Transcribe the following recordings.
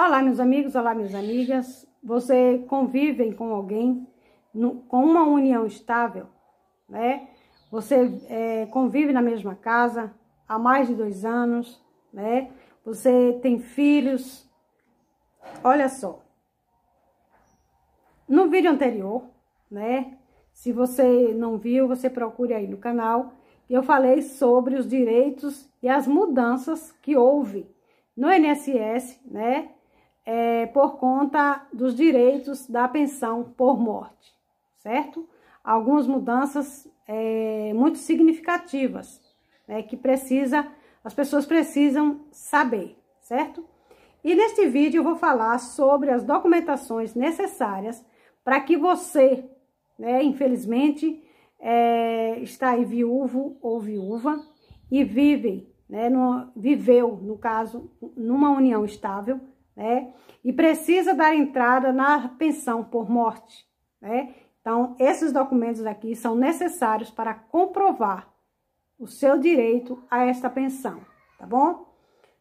Olá, meus amigos, olá, minhas amigas. Você convive com alguém, no, com uma união estável, né? Você é, convive na mesma casa há mais de dois anos, né? Você tem filhos. Olha só. No vídeo anterior, né? Se você não viu, você procure aí no canal. Eu falei sobre os direitos e as mudanças que houve no INSS, né? é, por conta dos direitos da pensão por morte, certo? Algumas mudanças é, muito significativas, né, que precisa, as pessoas precisam saber, certo? E neste vídeo eu vou falar sobre as documentações necessárias para que você, né, infelizmente, é, está aí viúvo ou viúva e vive, né, no, viveu, no caso, numa união estável, né? E precisa dar entrada na pensão por morte, né? Então, esses documentos aqui são necessários para comprovar o seu direito a esta pensão, tá bom?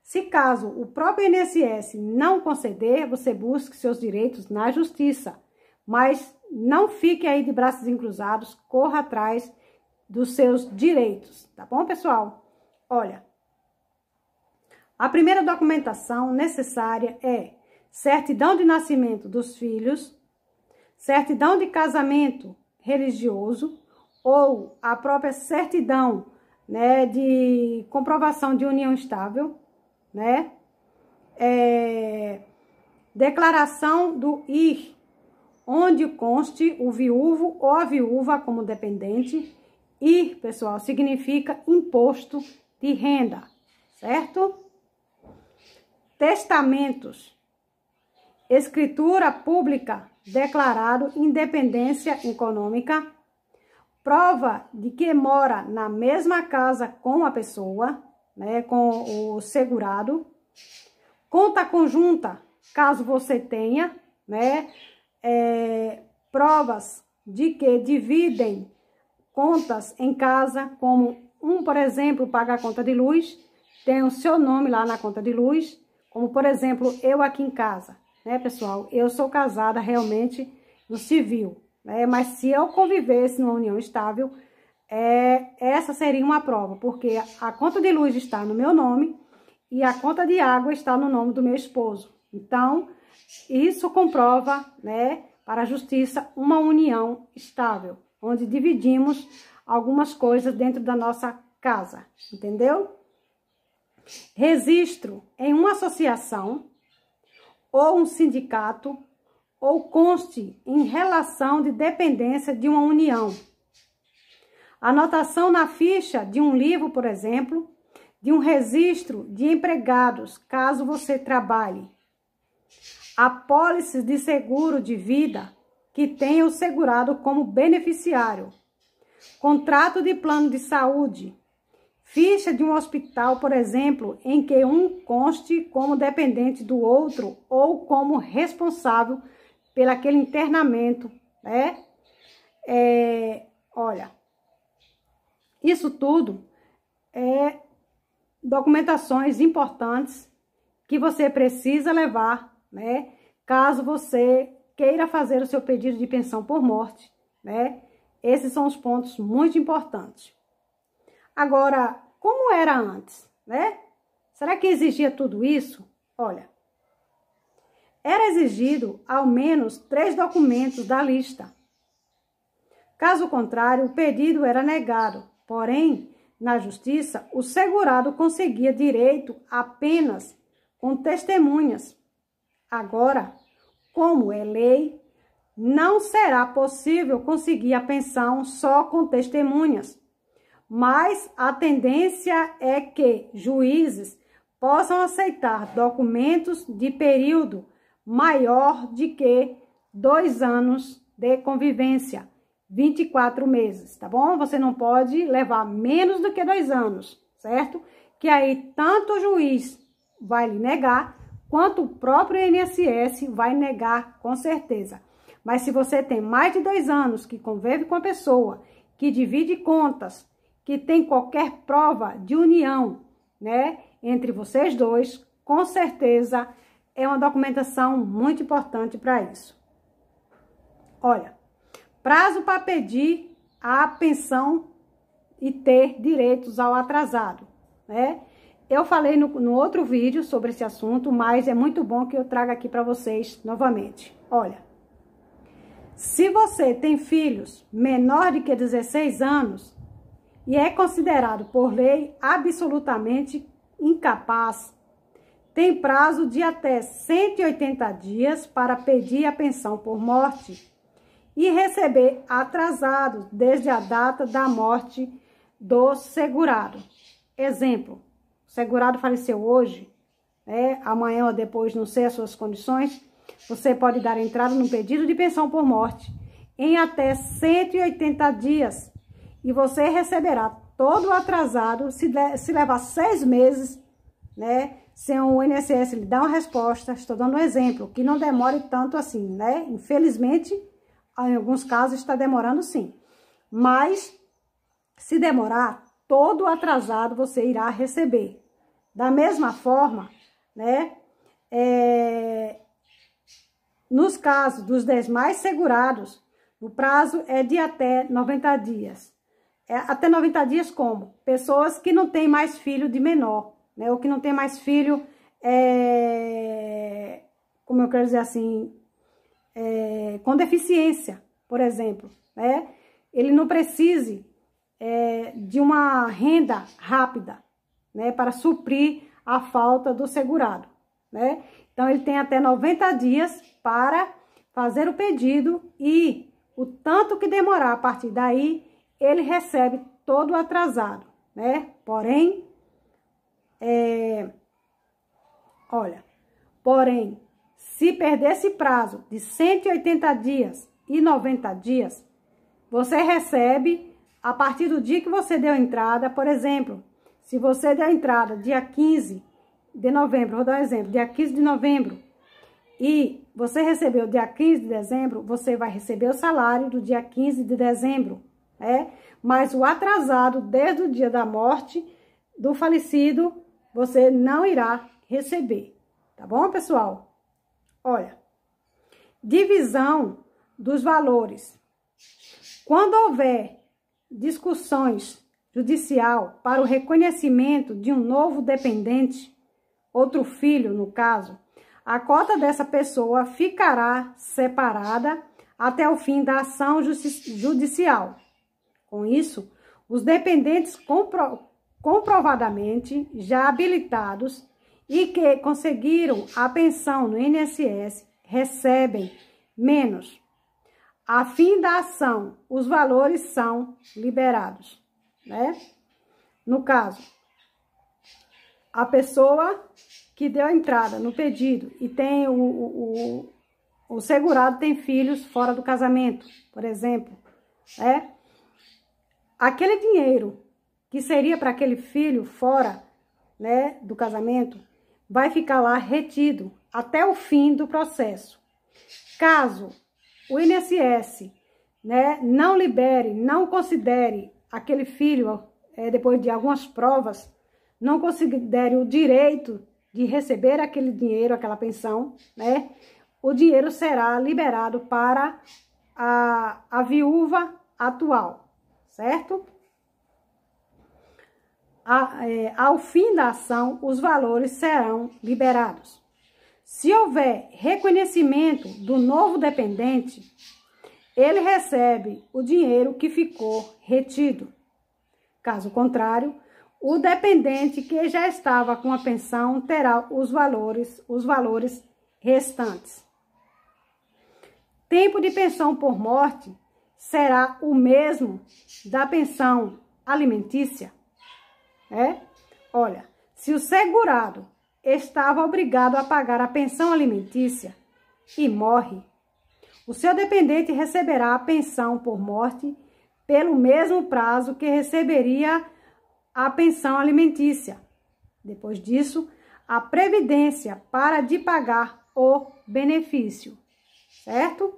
Se caso o próprio INSS não conceder, você busque seus direitos na justiça, mas não fique aí de braços cruzados, corra atrás dos seus direitos, tá bom, pessoal? Olha, a primeira documentação necessária é certidão de nascimento dos filhos, certidão de casamento religioso ou a própria certidão né, de comprovação de união estável, né? É, declaração do IR, onde conste o viúvo ou a viúva como dependente. IR, pessoal, significa imposto de renda, certo? testamentos, escritura pública, declarado independência econômica, prova de que mora na mesma casa com a pessoa, né, com o segurado, conta conjunta, caso você tenha, né, é, provas de que dividem contas em casa, como um, por exemplo, paga a conta de luz, tem o seu nome lá na conta de luz, como, por exemplo, eu aqui em casa, né, pessoal? Eu sou casada realmente no civil, né? Mas se eu convivesse numa união estável, é, essa seria uma prova, porque a conta de luz está no meu nome e a conta de água está no nome do meu esposo. Então, isso comprova, né, para a justiça, uma união estável, onde dividimos algumas coisas dentro da nossa casa, entendeu? registro em uma associação ou um sindicato ou conste em relação de dependência de uma união. Anotação na ficha de um livro, por exemplo, de um registro de empregados, caso você trabalhe. Apólices de seguro de vida que tenha o segurado como beneficiário. Contrato de plano de saúde, Ficha de um hospital, por exemplo, em que um conste como dependente do outro ou como responsável pelo aquele internamento, né? É, olha, isso tudo é documentações importantes que você precisa levar, né? Caso você queira fazer o seu pedido de pensão por morte, né? Esses são os pontos muito importantes. Agora, como era antes, né? Será que exigia tudo isso? Olha, era exigido ao menos três documentos da lista. Caso contrário, o pedido era negado. Porém, na justiça, o segurado conseguia direito apenas com testemunhas. Agora, como é lei, não será possível conseguir a pensão só com testemunhas mas a tendência é que juízes possam aceitar documentos de período maior de que dois anos de convivência, 24 meses, tá bom? Você não pode levar menos do que dois anos, certo? Que aí tanto o juiz vai lhe negar, quanto o próprio INSS vai negar, com certeza. Mas se você tem mais de dois anos que convive com a pessoa, que divide contas, que tem qualquer prova de união, né, entre vocês dois, com certeza é uma documentação muito importante para isso. Olha, prazo para pedir a pensão e ter direitos ao atrasado, né? Eu falei no, no outro vídeo sobre esse assunto, mas é muito bom que eu traga aqui para vocês novamente. Olha, se você tem filhos menor de que 16 anos, e é considerado por lei absolutamente incapaz, tem prazo de até 180 dias para pedir a pensão por morte e receber atrasado desde a data da morte do segurado. Exemplo, o segurado faleceu hoje, né? amanhã ou depois, não sei as suas condições, você pode dar entrada no pedido de pensão por morte em até 180 dias e você receberá todo o atrasado se, de, se levar seis meses, né? Sem o INSS lhe dar uma resposta, estou dando um exemplo, que não demore tanto assim, né? Infelizmente, em alguns casos está demorando sim. Mas, se demorar, todo o atrasado você irá receber. Da mesma forma, né? É, nos casos dos demais segurados, o prazo é de até 90 dias é, até 90 dias como? Pessoas que não têm mais filho de menor, né? Ou que não tem mais filho, é, como eu quero dizer assim, é, com deficiência, por exemplo, né? Ele não precise é, de uma renda rápida, né? Para suprir a falta do segurado, né? Então, ele tem até 90 dias para fazer o pedido e o tanto que demorar a partir daí ele recebe todo atrasado, né? Porém, é, olha, porém, se perder esse prazo de 180 dias e 90 dias, você recebe a partir do dia que você deu a entrada, por exemplo, se você deu a entrada dia 15 de novembro, vou dar um exemplo, dia 15 de novembro, e você recebeu dia 15 de dezembro, você vai receber o salário do dia 15 de dezembro é? Mas o atrasado desde o dia da morte do falecido, você não irá receber. Tá bom, pessoal? Olha, divisão dos valores. Quando houver discussões judicial para o reconhecimento de um novo dependente, outro filho no caso, a cota dessa pessoa ficará separada até o fim da ação judicial. Com isso, os dependentes compro comprovadamente já habilitados e que conseguiram a pensão no INSS recebem menos. A fim da ação, os valores são liberados, né? No caso, a pessoa que deu a entrada no pedido e tem o, o, o, o segurado tem filhos fora do casamento, por exemplo, né? aquele dinheiro que seria para aquele filho fora né, do casamento vai ficar lá retido até o fim do processo. Caso o INSS né, não libere, não considere aquele filho, é, depois de algumas provas, não considere o direito de receber aquele dinheiro, aquela pensão, né, o dinheiro será liberado para a, a viúva atual certo? A, é, ao fim da ação, os valores serão liberados. Se houver reconhecimento do novo dependente, ele recebe o dinheiro que ficou retido. Caso contrário, o dependente que já estava com a pensão terá os valores, os valores restantes. Tempo de pensão por morte será o mesmo da pensão alimentícia? É? Olha, se o segurado estava obrigado a pagar a pensão alimentícia e morre, o seu dependente receberá a pensão por morte pelo mesmo prazo que receberia a pensão alimentícia. Depois disso, a previdência para de pagar o benefício, certo?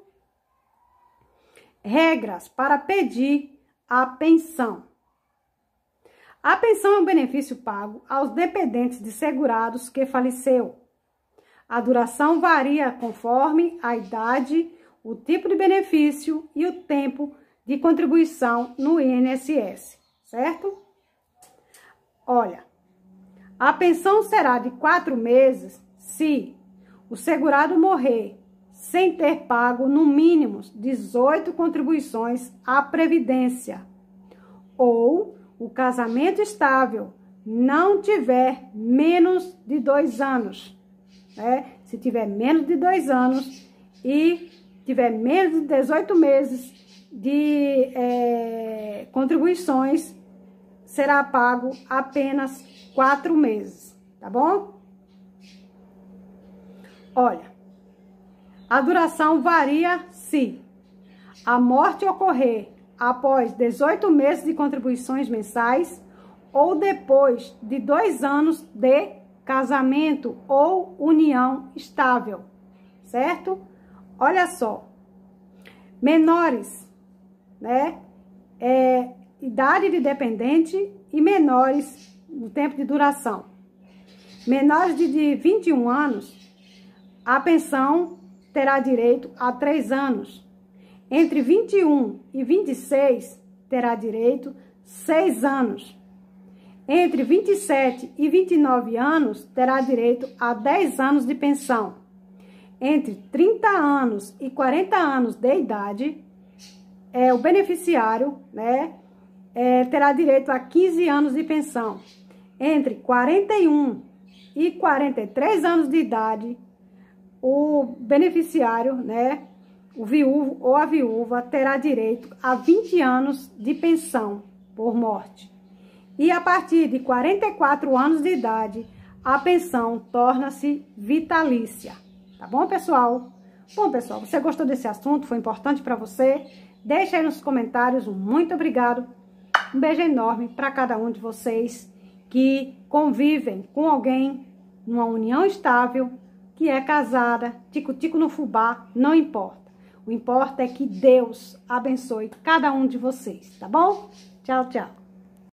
regras para pedir a pensão. A pensão é um benefício pago aos dependentes de segurados que faleceu. A duração varia conforme a idade, o tipo de benefício e o tempo de contribuição no INSS, certo? Olha, a pensão será de quatro meses se o segurado morrer sem ter pago no mínimo 18 contribuições à Previdência, ou o casamento estável não tiver menos de dois anos. Né? Se tiver menos de dois anos e tiver menos de 18 meses de é, contribuições, será pago apenas quatro meses, tá bom? Olha, a duração varia se a morte ocorrer após 18 meses de contribuições mensais ou depois de dois anos de casamento ou união estável, certo? Olha só, menores, né? É, idade de dependente e menores no tempo de duração. Menores de, de 21 anos, a pensão terá direito a três anos. Entre 21 e 26, terá direito seis anos. Entre 27 e 29 anos, terá direito a 10 anos de pensão. Entre 30 anos e 40 anos de idade, é, o beneficiário né, é, terá direito a 15 anos de pensão. Entre 41 e 43 anos de idade, o beneficiário, né, o viúvo ou a viúva terá direito a 20 anos de pensão por morte. E a partir de 44 anos de idade, a pensão torna-se vitalícia. Tá bom, pessoal? Bom, pessoal, você gostou desse assunto? Foi importante para você? Deixa aí nos comentários. Muito obrigado. Um beijo enorme para cada um de vocês que convivem com alguém numa união estável que é casada, tico-tico no fubá, não importa. O importa é que Deus abençoe cada um de vocês, tá bom? Tchau, tchau.